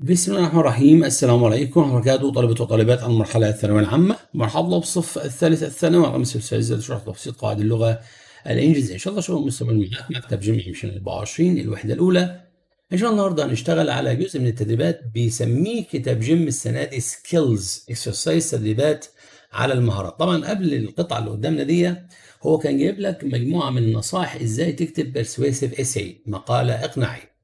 بسم الله الرحمن الرحيم السلام عليكم ورحمة الله وبركاته طلبة وطالبات المرحلة الثانوية العامة مرحبا بصف الثالث الثانوي رقم 66 شرح تبسيط قواعد اللغة الإنجليزية إن شاء الله شباب مستمر معاك مكتب جمعي مشان 24 الوحدة الأولى إن شاء الله النهاردة هنشتغل على جزء من التدريبات بيسميه كتاب جيم السنة دي سكيلز اكسرسايز تدريبات على المهارات طبعا قبل القطعة اللي قدامنا دي هو كان جايب لك مجموعة من النصائح إزاي تكتب بيرسويسيف إيسي مقالة إقناعية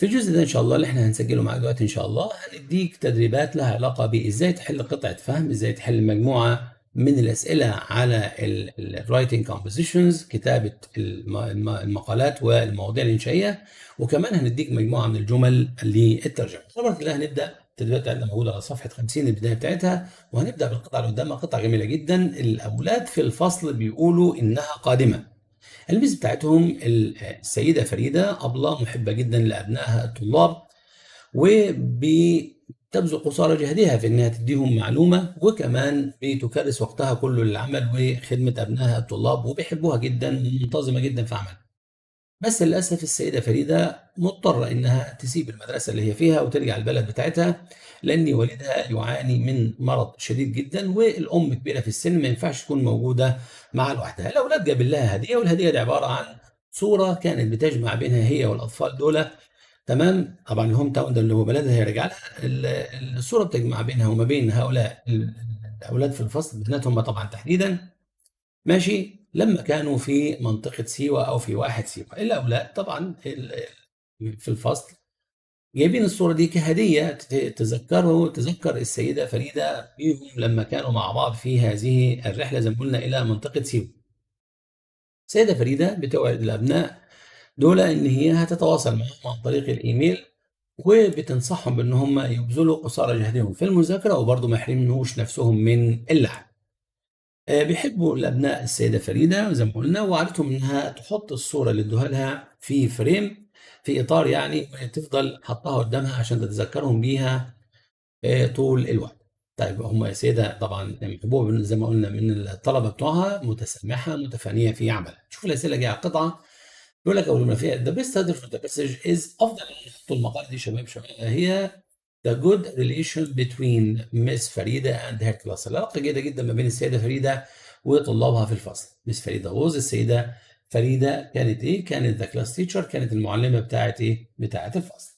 في الجزء ده ان شاء الله اللي احنا هنسجله معاك دلوقتي ان شاء الله هنديك تدريبات لها علاقه بازاي تحل قطعه فهم ازاي تحل مجموعه من الاسئله على الرايتنج كومبوزيشنز كتابه المقالات والمواضيع الانشائيه وكمان هنديك مجموعه من الجمل للترجمه طبعا كده هنبدا التدريبات بتاعتنا موجوده على صفحه 50 البدايه بتاعتها وهنبدا بالقطعه اللي قدامها قطعه جميله جدا الاولاد في الفصل بيقولوا انها قادمه الميس بتاعتهم السيدة فريدة أبلة محبة جدا لأبنائها الطلاب وبتبذل قصارى جهدها في إنها تديهم معلومة وكمان بتكرس وقتها كله للعمل وخدمة أبنائها الطلاب وبيحبوها جدا منتظمة جدا في عملها بس للأسف السيدة فريدة مضطرة إنها تسيب المدرسة اللي هي فيها وترجع البلد بتاعتها لأن والدها يعاني من مرض شديد جدا والأم كبيرة في السن ما ينفعش تكون موجودة مع لوحدها الأولاد جاب لها هدية والهدية دي عبارة عن صورة كانت بتجمع بينها هي والأطفال دول تمام طبعا هم تاون ده اللي هو بلدها هيرجع لها الصورة بتجمع بينها وما بين هؤلاء الأولاد في الفصل بناتهم طبعا تحديدا ماشي لما كانوا في منطقة سيوة أو في واحد سيوة الأولاد طبعا في الفصل جايبين الصورة دي كهدية تذكروا تذكر السيدة فريدة بيهم لما كانوا مع بعض في هذه الرحلة زي ما قلنا إلى منطقة سيوة السيدة فريدة بتوعد الأبناء دول إن هي هتتواصل معهم عن طريق الإيميل وبتنصحهم بإن هم يبذلوا قصارى جهدهم في المذاكرة وبرضه ما يحرموش نفسهم من اللعب آه، بيحبوا الابناء السيده فريده زي ما قلنا وعادتهم انها تحط الصوره اللي ادوها لها في فريم في اطار يعني تفضل حطها قدامها عشان تتذكرهم بيها آه، طول الوقت. طيب هم سيده طبعا محبوبه زي ما قلنا من الطلبه بتوعها متسامحه متفانيه في عملها. شوف الاسئله جايه على القطعه يقول لك اول ما فيها ذا بيست هدف ذا مسج از افضل طول المقاله دي شباب شباب هي The good relation between Miss فريدة and her class العلاقة جيدة جدا ما بين السيدة فريدة وطلابها في الفصل. Miss فريدة was السيدة فريدة كانت إيه؟ كانت the class teacher كانت المعلمة بتاعة إيه؟ بتاعة الفصل.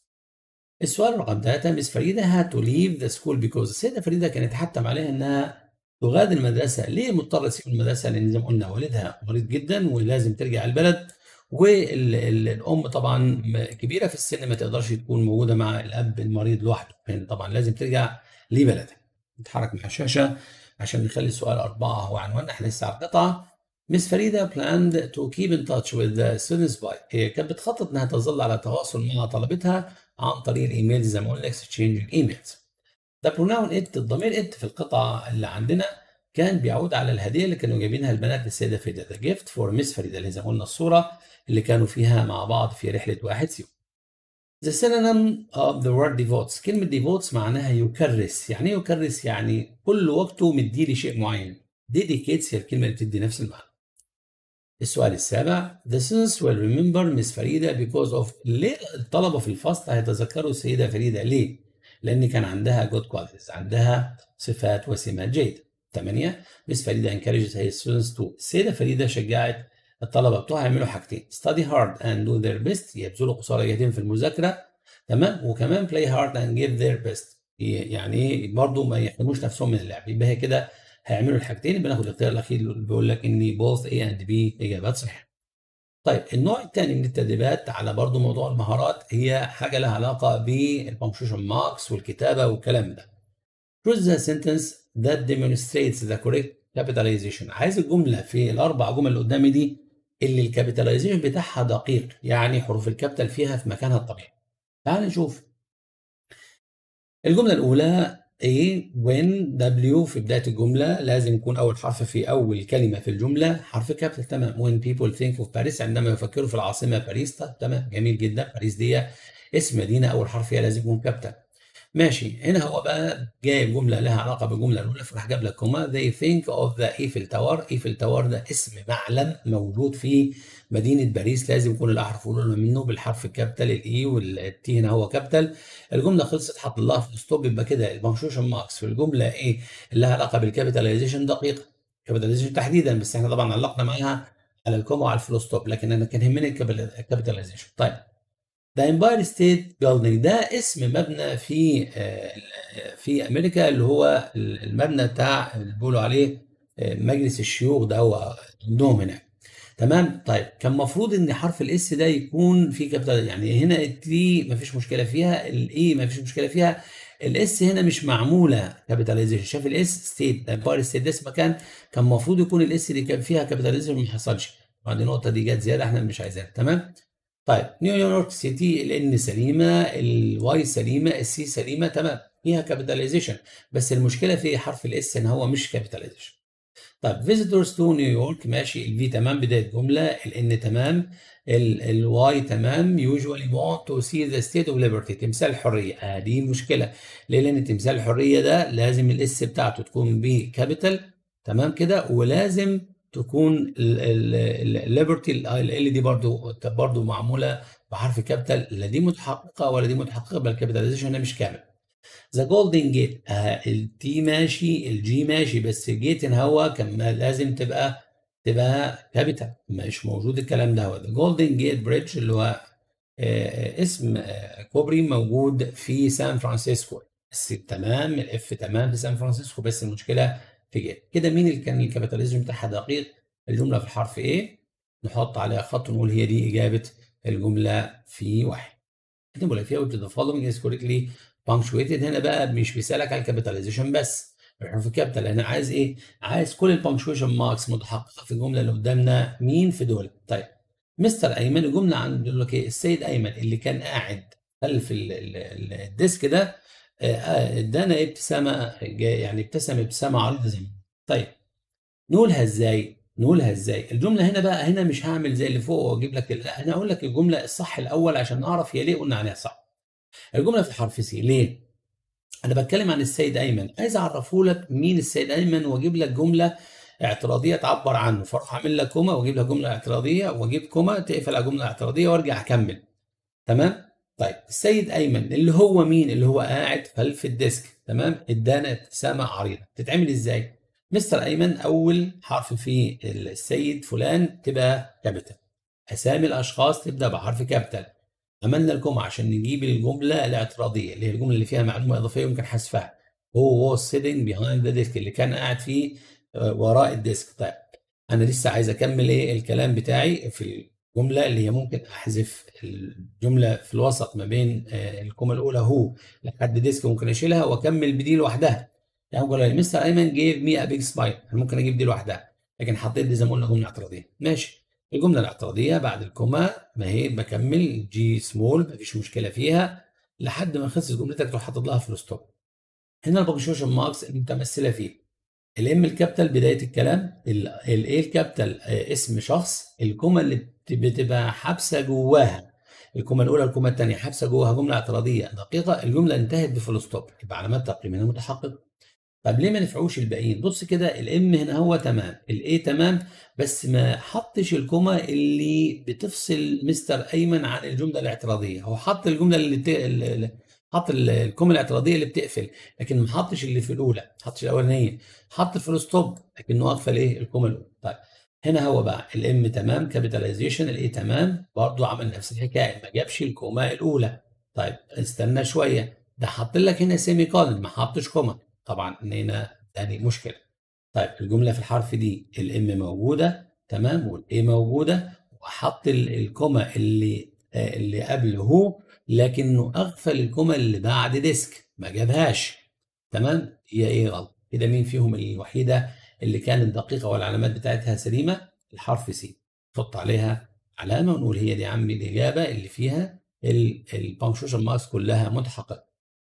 السؤال رقم ثلاثة مس فريدة had to leave the school because السيدة فريدة كانت حتم عليها إنها تغادر المدرسة، ليه مضطرة تسيب المدرسة؟ لأن زي ما قلنا والدها مريض جدا ولازم ترجع البلد والام طبعا كبيره في السن ما تقدرش تكون موجوده مع الاب المريض لوحده يعني طبعا لازم ترجع لبلدها نتحرك مع الشاشه عشان نخلي سؤال أربعة هو عنوان احنا لسه على القطعة مس فريدة بلاند تو كيب ان تاتش وذ ستودنتس باي هي كانت بتخطط إنها تظل على تواصل مع طلبتها عن طريق الإيميل زي ما قلنا اكسشينج ايميلز ده pronoun ات الضمير ات في القطعة اللي عندنا كان بيعود على الهديه اللي كانوا جايبينها البنات للسيده فريده ذا جيفت فور ميس فريده اللي زي ما قلنا الصوره اللي كانوا فيها مع بعض في رحله واحد سيوم. The synonym of the word ديفوتس كلمة ديفوتس معناها يكرس يعني ايه يكرس يعني كل وقته مديه لشيء معين ديديكيتس هي الكلمة اللي بتدي نفس المعنى السؤال السابع The students will remember مس فريده بيكوز اوف ليه الطلبة في الفصل هيتذكروا السيدة فريدة ليه؟ لأن كان عندها good qualities عندها صفات وسمات جيدة 8 مس فريده انكرجت هي ستودنتس تو السيده فريده شجعت الطلبه بتوعها يعملوا حاجتين ستادي هارد اند دو ذير بيست يبذلوا قصارى جهدهم في المذاكره تمام وكمان بلاي هارد اند جيف ذير بيست يعني ايه برضه ما يحرموش نفسهم من اللعب يبقى هي كده هيعملوا الحاجتين يبقى ناخد الاختيار الاخير اللي بيقول لك ان بوث اي اند بي اجابات صحيحه طيب النوع الثاني من التدريبات على برضه موضوع المهارات هي حاجه لها علاقه بالبنكشوشن ماركس والكتابه والكلام ده choose the sentence that demonstrates the correct capitalization عايز الجملة في الأربع جمل اللي قدامي دي اللي الكابيتاليزيشن بتاعها دقيق يعني حروف الكابيتال فيها في مكانها الطبيعي. تعال نشوف. الجملة الأولى A when W في بداية الجملة لازم يكون أول حرف في أول كلمة في الجملة حرف كابيتال تمام when people think of Paris عندما يفكروا في العاصمة باريس تمام جميل جدا باريس دي اسم مدينة أول حرف فيها لازم يكون كابيتال. ماشي هنا هو بقى جايب جمله لها علاقه بالجمله الاولى فراح جاب لك كوما they think of the Eiffel Tower Eiffel Tower ده اسم معلم موجود في مدينه باريس لازم يكون الاحرف الاولى منه بالحرف الكابيتال الاي والتي هنا هو كابيتال الجمله خلصت حط لها في ستوب يبقى كده المنشوشن ماركس في الجمله ايه اللي لها علاقه بالكابيتاليزيشن دقيقه كابيتاليزيشن تحديدا بس احنا طبعا علقنا معاها على الكوما وعلى الفلوستوب ستوب لكن انا كان يهمني الكابيتاليزيشن طيب ذا امباير ستيت بيلدينج ده اسم مبنى في آه، في امريكا اللي هو المبنى بتاع اللي بيقولوا عليه آه، مجلس الشيوخ ده هو عندهم هناك تمام طيب كان المفروض ان حرف الاس ده يكون في كابيتال يعني هنا التي فيش مشكله فيها الاي e ما فيش مشكله فيها الاس هنا مش معموله كابيتاليزيشن شاف الاس ستيت امباير ستيت ده اسم مكان كان المفروض يكون الاس اللي كان فيها كابيتاليزيشن ما حصلش بعد النقطه دي جت زياده احنا مش عايزينها تمام طيب نيويورك سيتي الان سليمه الواي سليمه السي سليمه تمام فيها كابيتاليزيشن بس المشكله في حرف الاس ان هو مش كابيتاليزيشن طيب فيزيتورز تو نيويورك ماشي الفي تمام بدايه جمله الان تمام الواي تمام يوجوالي want تو سي ذا ستيت اوف ليبرتي تمثال الحريه آه دي مشكله ليه لان تمثال الحريه ده لازم الاس بتاعته تكون بكابيتال تمام كده ولازم تكون الليبرتي ال دي برضو برضو معموله بحرف كابيتال لا دي متحققه ولا دي متحققه بل كابيتاليزيشن مش كامل ذا جولدن جيت التي ماشي الجي ماشي بس جيت ان هو كان لازم تبقى تبقى كابيتال مش موجود الكلام ده ذا جولدن جيت بريدج اللي هو آه، آه، اسم آه، كوبري موجود في سان فرانسيسكو بس تمام الاف تمام في سان فرانسيسكو بس المشكله اتجاه كده مين اللي كان الكابيتاليزم بتاعها دقيق الجمله في حرف ايه نحط عليها خط ونقول هي دي اجابه الجمله في واحد اكتبوا الافيه the فولوينج از correctly بانكشويتد هنا بقى مش بيسالك على الكابيتاليزيشن بس الحروف الكابيتال هنا عايز ايه؟ عايز كل البانكشويشن ماركس متحققه في الجمله اللي قدامنا مين في دول؟ طيب مستر ايمن الجمله عند بيقول لك ايه؟ السيد ايمن اللي كان قاعد خلف الديسك ده ادانا ابتسامه يعني ابتسم ابتسامه عريضه زي طيب نقولها ازاي؟ نقولها ازاي؟ الجمله هنا بقى هنا مش هعمل زي اللي فوق واجيب لك لا انا هقول لك الجمله الصح الاول عشان نعرف هي ليه قلنا عليها صح. الجمله في حرف سي ليه؟ انا بتكلم عن السيد ايمن عايز اعرفه لك مين السيد ايمن واجيب لك جمله اعتراضيه تعبر عنه فاروح اعمل لك كوما واجيب لك جمله اعتراضيه واجيب كوما تقفل على جمله اعتراضيه وارجع اكمل تمام طيب السيد ايمن اللي هو مين اللي هو قاعد خلف الديسك تمام ادانا ابتسامه عريضه تتعمل ازاي مستر ايمن اول حرف في السيد فلان تبقى كابيتال اسامي الاشخاص تبدا بحرف كابيتال عملنا لكم عشان نجيب الجمله الاعتراضيه اللي هي الجمله اللي فيها معلومه اضافيه يمكن حذفها هو هو سيدنج بيهاند ذا ديسك اللي كان قاعد فيه آه، وراء الديسك طيب انا لسه عايز اكمل ايه الكلام بتاعي في الجملة اللي هي ممكن أحذف الجملة في الوسط ما بين آه، الكومة الأولى هو لحد ديسك ممكن أشيلها وأكمل بدي لوحدها يعني بقول مستر أيمن جيف مي أ بيج سمايل أنا ممكن أجيب دي لوحدها لكن حطيت دي زي ما قلنا جملة اعتراضية ماشي الجملة الاعتراضية بعد الكومة ما هي بكمل جي سمول مفيش مشكلة فيها لحد ما خلصت جملتك تروح حاطط لها فول ستوب هنا البنكشويشن ماركس المتمثلة فيه الام الكابيتال بدايه الكلام الايه الكابيتال آه، اسم شخص الكومه اللي بتبقى حابسه جواها الكومه الاولى الكومه الثانيه حابسه جواها جمله اعتراضيه دقيقه الجمله انتهت بفول ستوب يبقى علامات هنا متحققه طب ليه ما نفعوش الباقيين بص كده الام هنا هو تمام الاي تمام بس ما حطش الكومه اللي بتفصل مستر ايمن عن الجمله الاعتراضيه هو حط الجمله اللي حط الكوم الاعتراضيه اللي بتقفل لكن ما حطش اللي في الاولى ما حطش الاولانيه حط الفول ستوب لكنه اقفل ايه الكوم الاولى طيب هنا هو بقى الام تمام كابيتاليزيشن الاي تمام برضه عمل نفس الحكايه ما جابش الكوما الاولى طيب استنى شويه ده حط لك هنا سيمي كولن ما حطش كوما طبعا هنا يعني مشكله طيب الجمله في الحرف دي الام موجوده تمام والاي موجوده وحط الكوما اللي آه، اللي قبل هو لكنه أغفل الجمل اللي بعد ديسك ما جابهاش تمام هي إيه غلط كده مين فيهم الوحيدة اللي كانت دقيقة والعلامات بتاعتها سليمة الحرف سي نحط عليها علامة ونقول هي دي يا عمي الإجابة اللي فيها البانكشوشن ماس كلها متحقق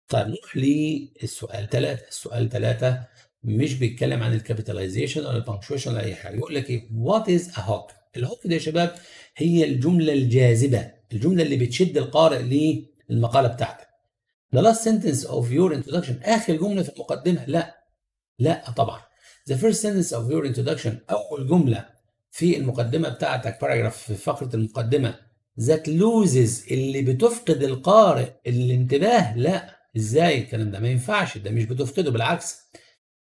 طيب نروح للسؤال ثلاثة السؤال ثلاثة مش بيتكلم عن الكابيتاليزيشن ولا البانكشويشن ولا اي حاجه يقول لك ايه وات از ا هوك الهوك ده يا شباب هي الجمله الجاذبه الجمله اللي بتشد القارئ للمقاله بتاعتك the last sentence of your introduction اخر جمله في المقدمه لا لا طبعا the first sentence of your introduction اول جمله في المقدمه بتاعتك باراجراف في فقره المقدمه that loses اللي بتفقد القارئ الانتباه لا ازاي الكلام ده ما ينفعش ده مش بتفقده بالعكس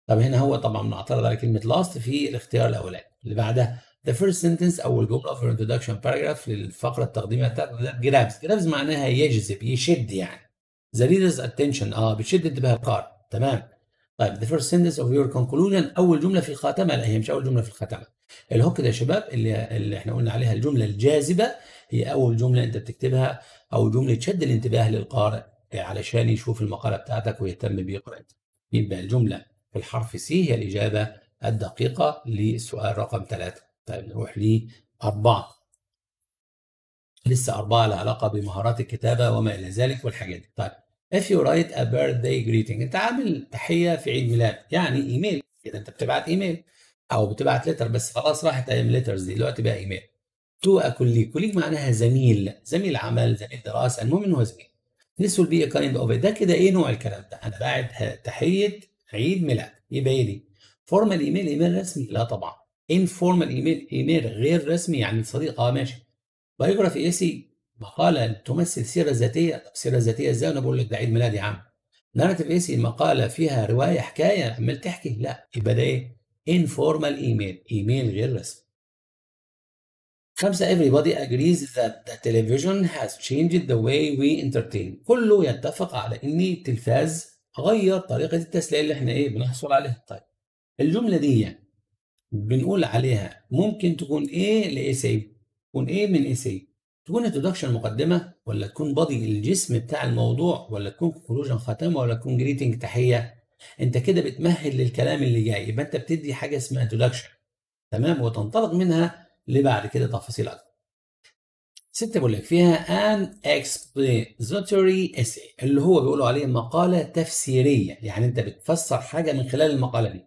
طب هنا هو طبعا بنعترض على كلمه لاست في الاختيار الاولاني اللي بعدها ذا فيرست سنتنس او الجمله في الانتدكشن باراجراف للفقره التقديميه بتاعتنا ده جرابز جرابز معناها يجذب يشد يعني ذا ريدرز اتنشن اه بتشد انتباه القارئ تمام طيب ذا فيرست سنتنس اوف يور كونكلوجن اول جمله في الخاتمه لا هي مش اول جمله في الخاتمه الهوك ده يا شباب اللي, اللي احنا قلنا عليها الجمله الجاذبه هي اول جمله انت بتكتبها او جمله تشد الانتباه للقارئ آه، علشان يشوف المقاله بتاعتك ويهتم بيقرا طيب، يبقى الجمله في الحرف سي هي الاجابه الدقيقه للسؤال رقم ثلاثه طيب نروح لأربعة لسه أربعة لها علاقة بمهارات الكتابة وما إلى ذلك والحاجات دي طيب if you write a birthday greeting أنت عامل تحية في عيد ميلاد يعني إيميل كده أنت بتبعت إيميل أو بتبعت لتر بس خلاص راحت أيام لترز دي دلوقتي بقى إيميل تو كوليج كوليك معناها زميل زميل عمل زميل دراسة المهم إنه هو زميل this will be a kind of ده كده إيه نوع الكلام ده أنا باعت تحية عيد ميلاد يبقى إيه دي فورمال إيميل إيميل رسمي لا طبعا انفورمال ايميل ايميل غير رسمي يعني صديق اه ماشي بايوجرافي ايسي مقالة تمثل سيرة ذاتية طب سيرة ذاتية ازاي انا بقول لك ده عيد ميلادي يا عم ناراتيف ايسي مقالة فيها رواية حكاية عمال تحكي لا يبقى ده ايه informal ايميل ايميل غير رسمي خمسة everybody agrees that the television has changed the way we entertain كله يتفق على ان التلفاز غير طريقة التسلية اللي احنا ايه بنحصل عليها طيب الجملة دي يعني بنقول عليها ممكن تكون ايه لاي سي تكون ايه من اي سي تكون انتدكشن مقدمه ولا تكون بادي الجسم بتاع الموضوع ولا تكون كونكلوجن خاتمه ولا تكون جريتنج تحيه انت كده بتمهد للكلام اللي جاي يبقى انت بتدي حاجه اسمها انتدكشن تمام وتنطلق منها لبعد كده تفاصيل اكتر ستة بقول لك فيها ان explanatory اسي اللي هو بيقولوا عليه مقالة تفسيرية يعني انت بتفسر حاجة من خلال المقالة دي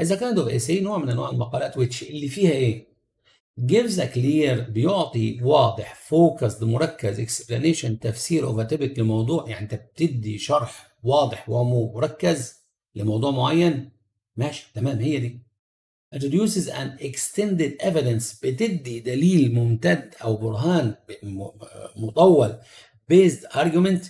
اذا a kind نوع من انواع المقالات ويتش اللي فيها ايه gives a clear بيعطي واضح focused مركز explanation تفسير of a topic لموضوع يعني انت بتدي شرح واضح ومركز لموضوع معين ماشي تمام هي دي introduces an extended evidence بتدي دليل ممتد او برهان مطول based argument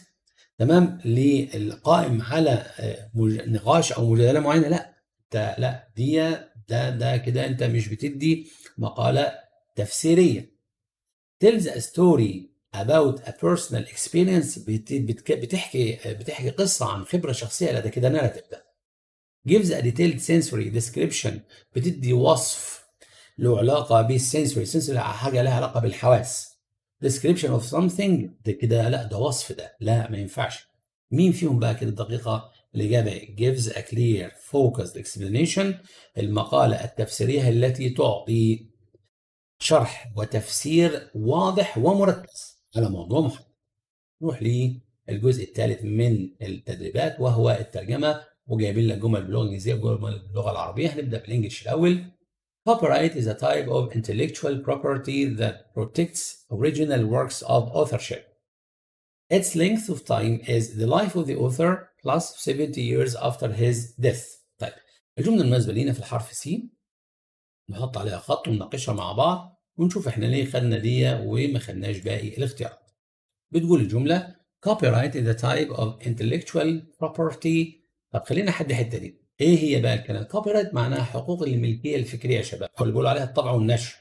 تمام للقائم على آه، نقاش او مجادله معينه لا ده لا دي ده ده كده انت مش بتدي مقاله تفسيريه tells a story about a personal experience بتحكي بتحكي قصه عن خبره شخصيه لا ده كده narrative ده gives a detailed sensory description بتدي وصف له علاقه بالسنسوري sensory حاجه لها علاقه بالحواس description of something ده كده لا ده وصف ده لا ما ينفعش مين فيهم بقى كده دقيقه الإجابة gives a clear focused explanation المقالة التفسيرية التي تعطي شرح وتفسير واضح ومركز على موضوع محدد. نروح للجزء الثالث من التدريبات وهو الترجمة وجايبين لك جمل باللغة الإنجليزية وجمل باللغة العربية هنبدأ بالإنجليش الأول. Copyright is a type of intellectual property that protects original works of authorship. Its length of time is the life of the author plus 70 years after his death طيب الجملة المناسبة لينا في الحرف س نحط عليها خط ونناقشها مع بعض ونشوف احنا ليه خدنا دي وما خدناش باقي الاختيارات بتقول الجملة copyright is a type of intellectual property طب خلينا حد الحتة دي ايه هي بقى الكلام copyright معناها حقوق الملكية الفكرية يا شباب او اللي بيقولوا عليها الطبع والنشر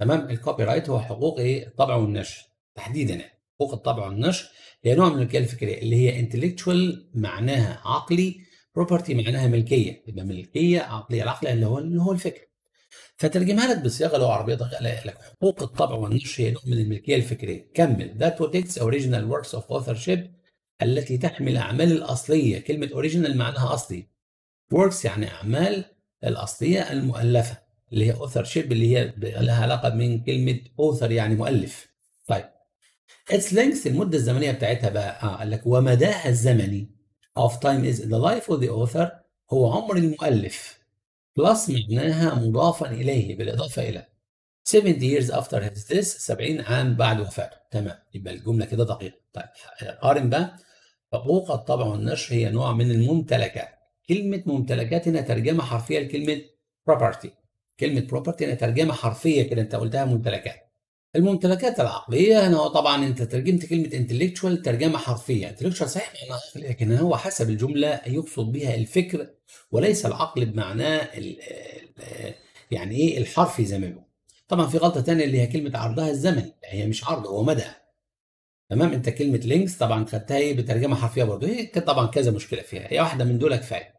تمام الكوبي رايت هو حقوق ايه الطبع والنشر تحديدا يعني حقوق الطبع والنشر هي نوع من الملكيه الفكرية اللي هي intellectual معناها عقلي property معناها ملكية يبقى ملكية عقلية العقل اللي هو اللي هو الفكر فترجمها لك بصياغة لغة عربية لك حقوق الطبع والنشر هي نوع من الملكية الفكرية كمل that protects original works of authorship التي تحمل أعمال الأصلية كلمة original معناها أصلي works يعني أعمال الأصلية المؤلفة اللي هي authorship اللي هي لها علاقة من كلمة author يعني مؤلف طيب its length المدة الزمنية بتاعتها بقى اه قال لك ومداها الزمني of time is the life of the author هو عمر المؤلف plus معناها مضافا إليه بالإضافة إلى 70 years after his death 70 عام بعد وفاته تمام يبقى الجملة كده دقيقة طيب قارن بقى حقوق الطبع والنشر هي نوع من الممتلكات كلمة ممتلكات هنا ترجمة حرفية لكلمة property كلمة property هنا ترجمة حرفية كده أنت قلتها ممتلكات الممتلكات العقلية هنا هو طبعا انت ترجمت كلمة intellectual ترجمة حرفية intellectual صحيح لكن هو حسب الجملة يقصد بها الفكر وليس العقل بمعناه يعني ايه الحرفي زي ما بيقول طبعا في غلطة تانية اللي هي كلمة عرضها الزمن هي مش عرض هو مدى تمام انت كلمة لينكس طبعا خدتها ايه بترجمة حرفية برضه هي طبعا كذا مشكلة فيها هي واحدة من دول كفاية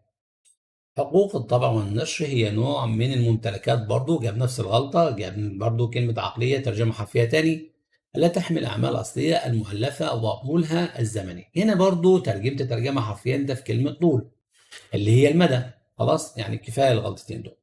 حقوق الطبع والنشر هي نوع من الممتلكات برضو جاب نفس الغلطة جاب برضو كلمة عقلية ترجمة حرفية تاني لا تحمل أعمال أصلية المؤلفة وطولها الزمني هنا برضو ترجمت ترجمة حرفيا ده في كلمة طول اللي هي المدى خلاص يعني كفاية الغلطتين دول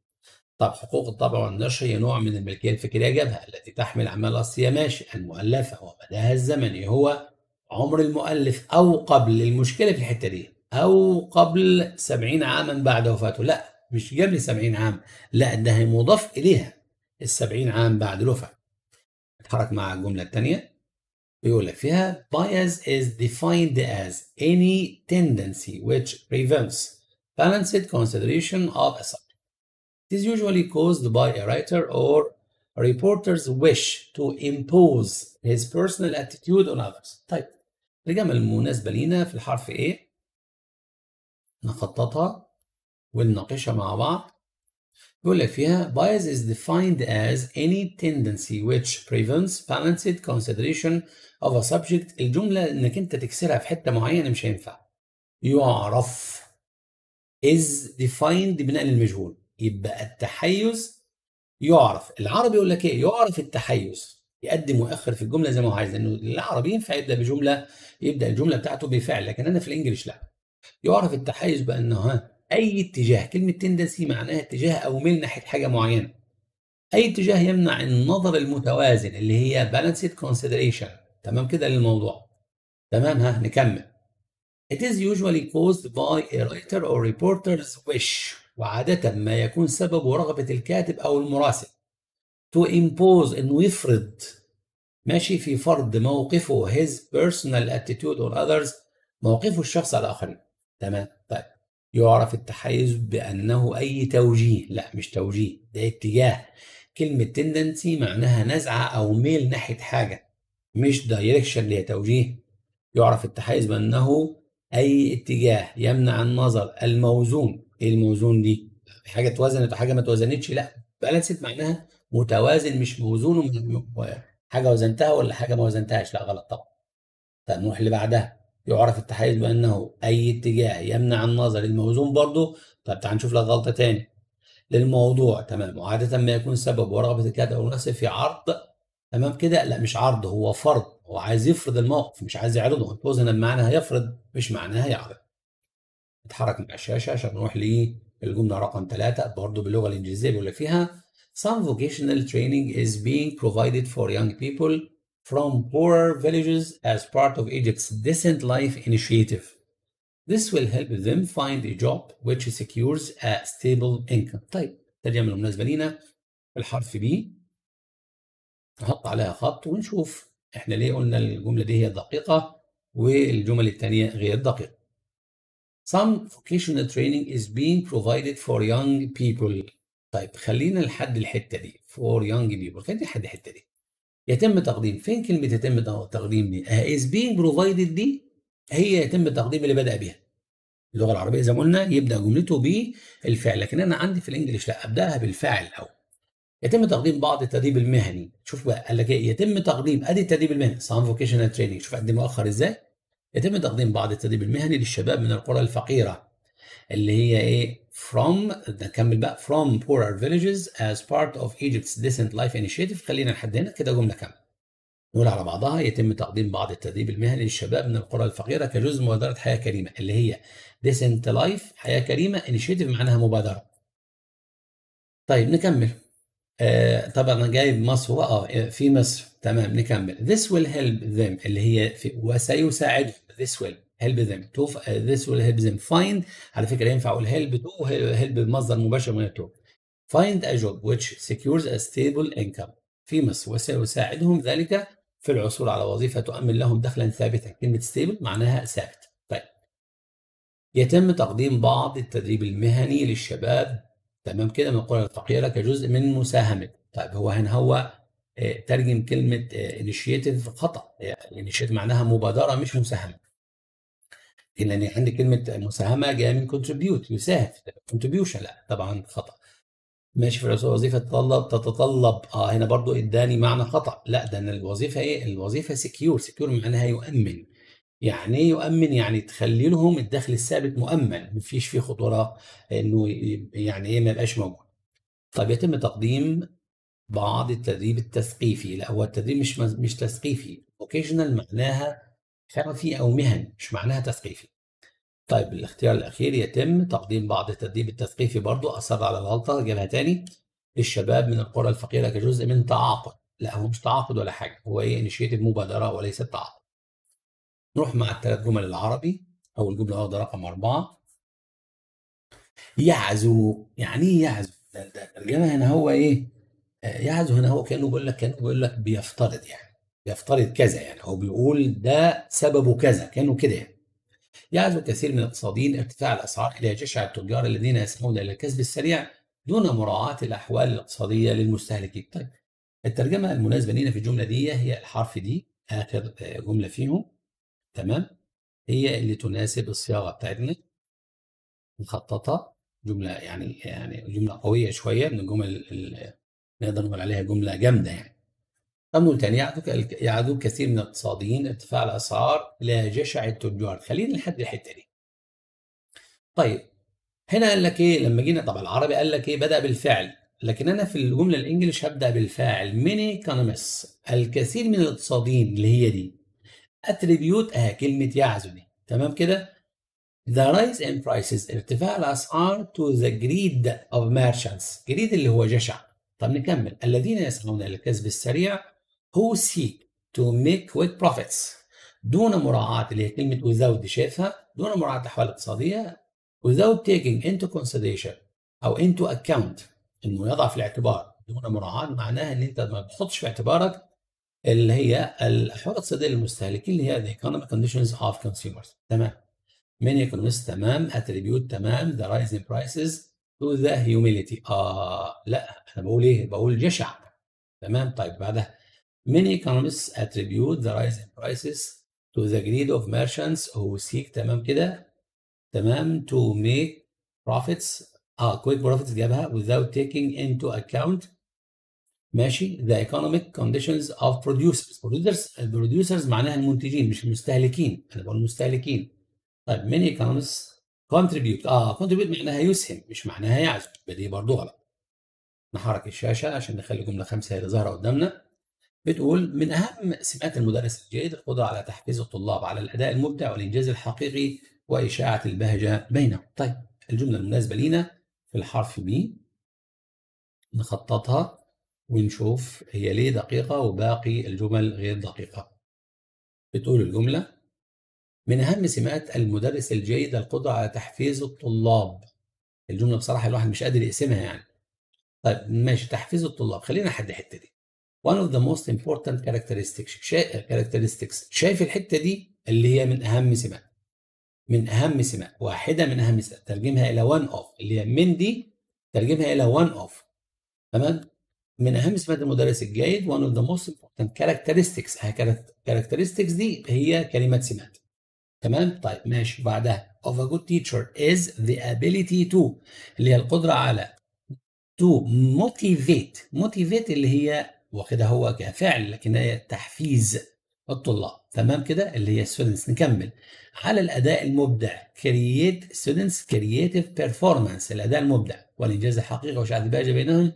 طب حقوق الطبع والنشر هي نوع من الملكية الفكرية جابها التي تحمل أعمال أصلية ماشي المؤلفة ومداها الزمني هو عمر المؤلف أو قبل المشكلة في الحتة دي أو قبل سبعين عاما بعد وفاته لا مش قبل سبعين عام لا ده مضاف إليها السبعين عام بعد الوفاة اتحرك مع الجملة الثانية بيقول لك فيها bias is defined as any tendency which prevents balanced consideration of a subject. It is usually caused by a writer or a reporter's wish to impose his personal attitude on others. طيب الجمل المناسبة لينا في الحرف A نخططها ونناقشها مع بعض بيقول لك فيها bias is defined as any tendency which prevents balanced consideration of a subject الجملة انك انت تكسرها في حتة معينة مش هينفع يعرف is defined بناء المجهول يبقى التحيز يعرف العربي يقول لك ايه يعرف التحيز يقدم ويأخر في الجملة زي ما هو عايز لأنه العربي ينفع يبدأ بجملة يبدأ الجملة بتاعته بفعل لكن أنا في الإنجليش لا يعرف التحيز بانه أي اتجاه كلمة تندسي معناها اتجاه أو ميل ناحية حاجة معينة أي اتجاه يمنع النظر المتوازن اللي هي balanced consideration تمام كده للموضوع تمام ها نكمل It is usually caused by a writer or reporter's wish وعادة ما يكون سببه رغبة الكاتب أو المراسل to impose إنه يفرض ماشي في فرض موقفه his personal attitude or others موقفه الشخص على الآخرين تمام طيب يعرف التحيز بأنه أي توجيه لا مش توجيه ده اتجاه كلمة تندنسي معناها نزعة أو ميل ناحية حاجة مش دايركشن اللي هي توجيه يعرف التحيز بأنه أي اتجاه يمنع النظر الموزون إيه الموزون دي؟ حاجة اتوزنت وحاجة ما اتوزنتش لا بالانسيت معناها متوازن مش موزون حاجة وزنتها ولا حاجة ما وزنتهاش لا غلط طبعا طب نروح اللي بعدها يعرف التحيز بأنه أي اتجاه يمنع النظر الموزون برضه طب تعال نشوف لك غلطة تاني للموضوع تمام وعادة ما يكون سبب ورغبة الكاتب أو في عرض تمام كده لا مش عرض هو فرض هو عايز يفرض الموقف مش عايز يعرضه بوزن هنا بمعنى هيفرض مش معناها يعرض اتحرك من الشاشة عشان نروح للجملة رقم ثلاثة برضه باللغة الإنجليزية بيقول لك فيها Some vocational training is being provided for young people from poorer villages as part of Egypt's Decent Life Initiative. This will help them find a job which secures a stable income. طيب ترجمة بالمناسبة لينا الحرف B نحط عليها خط ونشوف احنا ليه قلنا الجملة دي هي دقيقة والجمل الثانية غير دقيقة. Some vocational training is being provided for young people. طيب خلينا لحد الحتة دي for young people خلينا لحد الحتة دي. يتم تقديم فين كلمه يتم تقديم دي از بينج بروفايدد دي هي يتم تقديم اللي بدا بها اللغه العربيه زي ما قلنا يبدا جملته بالفعل لكن انا عندي في الانجليش لا ابداها بالفعل الاول يتم تقديم بعض التدريب المهني شوف بقى قال لك ايه يتم تقديم ادي التدريب المهني سام فوكيشنال تريننج شوف قد إيه مؤخر ازاي يتم تقديم بعض التدريب المهني للشباب من القرى الفقيره اللي هي ايه from نكمل بقى from poorer villages as part of Egypt's decent life initiative خلينا لحد هنا كده جمله كامله نقول على بعضها يتم تقديم بعض التدريب المهني للشباب من القرى الفقيره كجزء من مبادره حياه كريمه اللي هي decent life حياه كريمه initiative معناها مبادره طيب نكمل آه طبعا انا جايب مصر اه إيه، في مصر تمام نكمل this will help them اللي هي في وسيساعدهم this will help them to uh, this will help them find على فكره ينفع اقول help to help بمصدر مباشر من to find a job which secures a stable income في مصر وسيساعدهم ذلك في العثور على وظيفه تؤمن لهم دخلا ثابتا كلمه stable معناها ثابت طيب يتم تقديم بعض التدريب المهني للشباب تمام كده من القرى الفقيره كجزء من مساهمه طيب هو هنا هو آه، ترجم كلمه انيشيتيف آه، خطا يعني انيشيتيف معناها مبادره مش مساهمه يعني عندي كلمه مساهمه جايه من كونتريبيوت يساهم في كونتريبيوشن لا طبعا خطا ماشي في الوظيفه تتطلب تتطلب اه هنا برضو اداني معنى خطا لا ده انا الوظيفه ايه الوظيفه سكيور سكيور معناها يؤمن يعني ايه يؤمن يعني تخلي لهم الدخل الثابت مؤمن مفيش فيه خطوره انه يعني ايه ما يبقاش موجود طب يتم تقديم بعض التدريب التثقيفي لا هو التدريب مش مش تثقيفي اوكيشنال معناها خرفي أو مهني مش معناها تثقيفي طيب الاختيار الأخير يتم تقديم بعض التدريب التثقيفي برضه أصر على الغلطة جابها تاني للشباب من القرى الفقيرة كجزء من تعاقد لا هو مش تعاقد ولا حاجة هو إيه إنشيتيف مبادرة وليس تعاقد نروح مع الثلاث جمل العربي أو الجملة واخدة رقم أربعة يعزو يعني إيه يعزو؟ ده الترجمة هنا هو إيه؟ آه، يعزو هنا هو كأنه بيقول لك كأنه بيقول لك بيفترض يعني يفترض كذا يعني هو بيقول ده سببه كذا كانه كده يعني يعزو كثير من الاقتصاديين ارتفاع الاسعار الى جشع التجار الذين يسعون الى الكسب السريع دون مراعاه الاحوال الاقتصاديه للمستهلكين. طيب الترجمه المناسبه لينا في الجمله دي هي الحرف دي اخر آه، جمله فيهم تمام هي اللي تناسب الصياغه بتاعتنا مخططه جمله يعني يعني جمله قويه شويه من الجمل اللي نقدر نقول عليها جمله جامده يعني. أمر تاني يعدو كثير من الاقتصاديين ارتفاع الأسعار إلى جشع التجار خلينا لحد الحتة دي طيب هنا قال لك ايه لما جينا طبعا العربي قال لك ايه بدا بالفعل لكن انا في الجمله الانجليش هبدا بالفاعل ميني ايكونومس الكثير من الاقتصاديين اللي هي دي اتريبيوت اهي كلمه يعزو دي تمام كده The rise in prices ارتفاع الاسعار to the greed of merchants greed اللي هو جشع طب نكمل الذين يسعون الى الكسب السريع who seek to make quick profits دون مراعاة اللي هي كلمة without دي شايفها دون مراعاة الأحوال الاقتصادية without taking into consideration أو into account إنه يضع في الاعتبار دون مراعاة معناها إن أنت ما بتحطش في اعتبارك اللي هي الأحوال الاقتصادية للمستهلكين اللي هي the economic conditions of consumers تمام many economists تمام attribute تمام the rising prices to the humility آه لا أنا بقول إيه؟ بقول جشع تمام طيب بعدها Many economists attribute the rise in prices to the greed of merchants who seek تمام كده تمام to make profits اه quick profits جابها without taking into account ماشي the economic conditions of producers producers producers معناها المنتجين مش المستهلكين انا بقول المستهلكين طيب many economists contribute اه contribute معناها يسهم مش معناها يعزف دي برضه غلط نحرك الشاشه عشان نخلي جمله خمسه هي اللي ظاهره قدامنا بتقول من أهم سمات المدرس الجيد القدرة على تحفيز الطلاب على الأداء المبدع والإنجاز الحقيقي وإشاعة البهجة بينهم. طيب الجملة المناسبة لينا في الحرف ب نخططها ونشوف هي ليه دقيقة وباقي الجمل غير دقيقة. بتقول الجملة من أهم سمات المدرس الجيد القدرة على تحفيز الطلاب. الجملة بصراحة الواحد مش قادر يقسمها يعني. طيب ماشي تحفيز الطلاب خلينا حد الحتة دي. one of the most important characteristics شا... characteristics شايف الحته دي اللي هي من اهم سمات من اهم سمات واحده من اهم سمات ترجمها الى one of اللي هي من دي ترجمها الى one of تمام من اهم سمات المدرس الجيد one of the most important characteristics characteristics دي هي كلمات سمات تمام طيب ماشي بعدها of a good teacher is the ability to اللي هي القدره على to motivate motivate اللي هي كده هو كفعل لكن هي تحفيز الطلاب تمام كده اللي هي ستودنتس نكمل على الاداء المبدع create ستودنتس creative performance الاداء المبدع والانجاز الحقيقي وشعر الباجه بينهم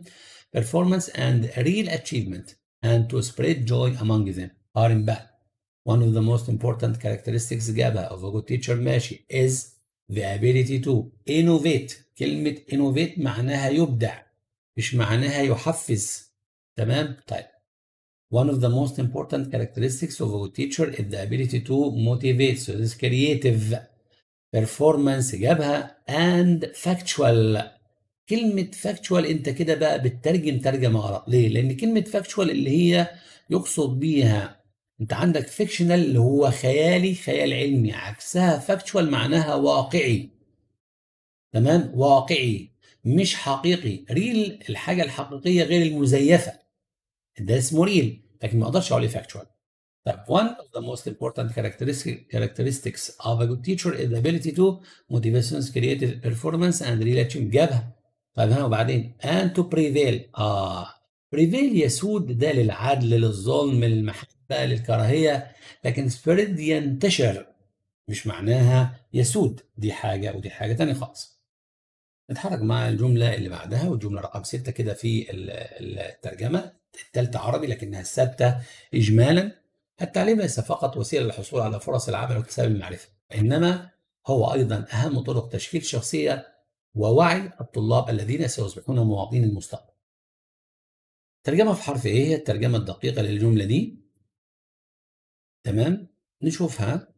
performance and real achievement and to spread joy among them are in fact one of the most important characteristics جابها of a good teacher ماشي is the ability to innovate كلمة innovate معناها يبدع مش معناها يحفز تمام طيب One of the most important characteristics of a good teacher is the ability to motivate. So this creative performance جابها and factual. كلمة factual انت كده بقى بتترجم ترجمة غلط. ليه؟ لأن كلمة factual اللي هي يقصد بيها انت عندك فيكشنال اللي هو خيالي خيال علمي عكسها factual معناها واقعي تمام واقعي مش حقيقي ريل الحاجه الحقيقيه غير المزيفه ده اسمه ريل لكن ما اقدرش اقول فاكتشوال طيب one of the most important characteristics of a good teacher is the ability to motivations creative performance and relation achievement جابها طيب هنا وبعدين and to prevail اه prevail يسود ده للعدل للظلم للمحبه للكراهيه لكن spread ينتشر مش معناها يسود دي حاجه ودي حاجه ثانيه خالص نتحرك مع الجمله اللي بعدها والجمله رقم سته كده في الترجمه الثالثة عربي لكنها السادسة إجمالا التعليم ليس فقط وسيلة للحصول على فرص العمل واكتساب المعرفة إنما هو أيضا أهم طرق تشكيل شخصية ووعي الطلاب الذين سيصبحون مواطنين المستقبل ترجمة في حرف إيه هي الترجمة الدقيقة للجملة دي تمام نشوفها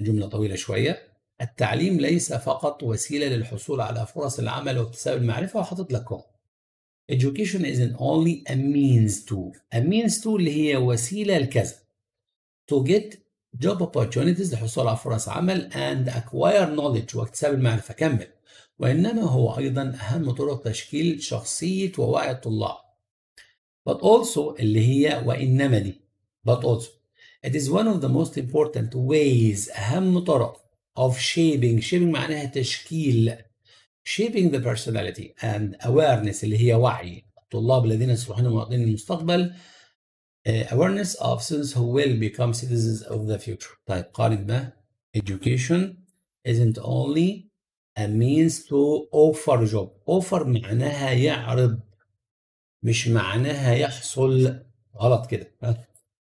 جملة طويلة شوية التعليم ليس فقط وسيلة للحصول على فرص العمل واكتساب المعرفة وحاطط لكم education isn't only a means to a means to اللي هي وسيلة لكذا to get job opportunities لحصول على فرص عمل and acquire knowledge واكتساب المعرفة كمل وإنما هو أيضا أهم طرق تشكيل شخصية ووعي الطلاب but also اللي هي وإنما دي but also it is one of the most important ways أهم طرق of shaping shaping معناها تشكيل shaping the personality and awareness اللي هي وعي الطلاب الذين سيصبحون مواطنين المستقبل uh, awareness of students who will become citizens of the future طيب قالت بقى education isn't only a means to offer job offer معناها يعرض مش معناها يحصل غلط كده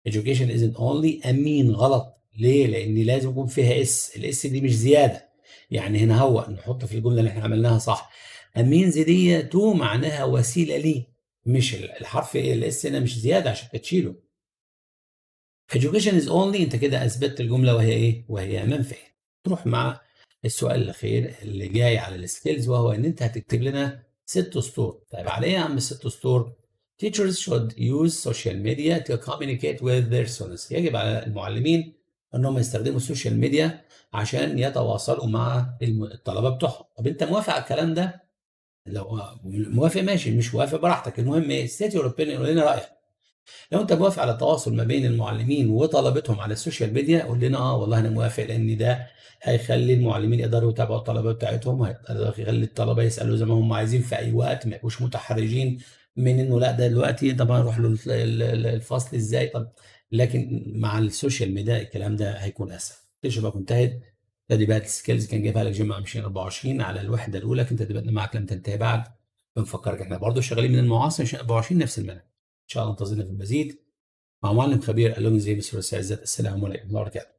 education isn't only a mean غلط ليه لان لازم يكون فيها اس الاس دي مش زياده يعني هنا هو نحط في الجمله اللي احنا عملناها صح امينز دي تو معناها وسيله لي مش الحرف الاس هنا مش زياده عشان تشيله education is only انت كده اثبتت الجمله وهي ايه وهي منفع تروح مع السؤال الاخير اللي جاي على السكيلز وهو ان انت هتكتب لنا ست سطور طيب على ايه يا عم الست سطور teachers should use social media to communicate with their students يجب على المعلمين ان هم يستخدموا السوشيال ميديا عشان يتواصلوا مع الطلبه بتوعهم طب انت موافق على الكلام ده لو آه، موافق ماشي مش موافق براحتك المهم ايه ستيت يور اوبينيون قول لنا رايك لو انت موافق على التواصل ما بين المعلمين وطلبتهم على السوشيال ميديا قول لنا اه والله انا موافق لان ده هيخلي المعلمين يقدروا يتابعوا الطلبه بتاعتهم هيخلي الطلبه يسالوا زي ما هم عايزين في اي وقت ما يبقوش متحرجين من انه لا ده دلوقتي طب هنروح له الفصل ازاي طب لكن مع السوشيال ميديا الكلام ده هيكون اسهل الشباب انتهت تدريبات السكيلز كان جايبها لك جيم 2024 على الوحده الاولى كنت تدريباتنا معك لم تنتهي بعد بنفكرك احنا برضه شغالين من المعاصر 2024 نفس المنهج ان شاء الله انتظرنا في المزيد مع معلم خبير الون زي بسرعه السلام عليكم ورحمه الله وبركاته